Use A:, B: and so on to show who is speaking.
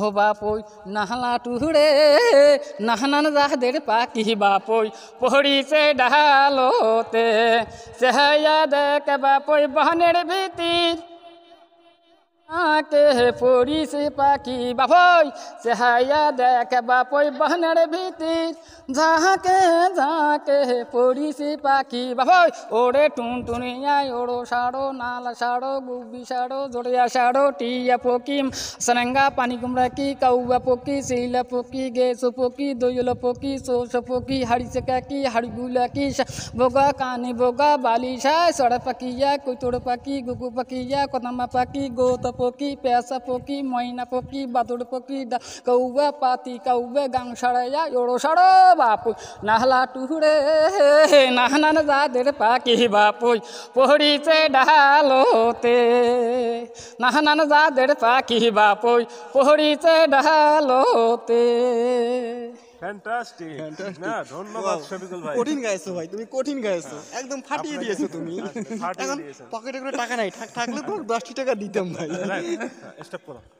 A: অ বাপৈ নাহলা টুহুৰে নাহনান যাহ দেৰ পাকি বাপৈ পঢ়িছে ডালতে চেহয়া দেখ বাপৈ বহনেৰ ভিতৰ के पोरी से पाकी बाबोई हाया देख बापोई बहनर भीती झाके झाके पोरी से पाकी बाबोई ओड़े टून टुनिया ओड़ो साड़ो नाल साड़ो गुब्बी साड़ो जोड़िया साड़ो टिया पोकी सरंगा पानी गुमरा की कौआ पोकी सीला पोकी गैस पोकी दोयल पोकी सोस पोकी हरी सका की हड़गुला की बोगा कानी बोगा बालिशा सड़ पकिया कुतुड़ पकी गुगु पकिया कोदमा पकी गोत পকি পেঁচা পকি ময়না পকি বাদুড় পকি কৌবে পাতি কৌবে গাং সারাইয়া ওড়ো সারো বাপু নাহলা টুহুড়ে নাহনান যাদের পাকি বাপু পহড়িছে ডালোতে নাহনান যাদের পাকি বাপু পহড়িছে ডালোতে ফ্যান্টাস্টিক না ধন্যবাদ শফিকুল ভাই কঠিন গায়েছো ভাই তুমি কঠিন গায়েছো একদম ফাটিয়ে দিয়েছো তুমি এখন পকেটে করে টাকা নাই থাকলে তো দশটি টাকা দিতাম ভাই স্টপ করো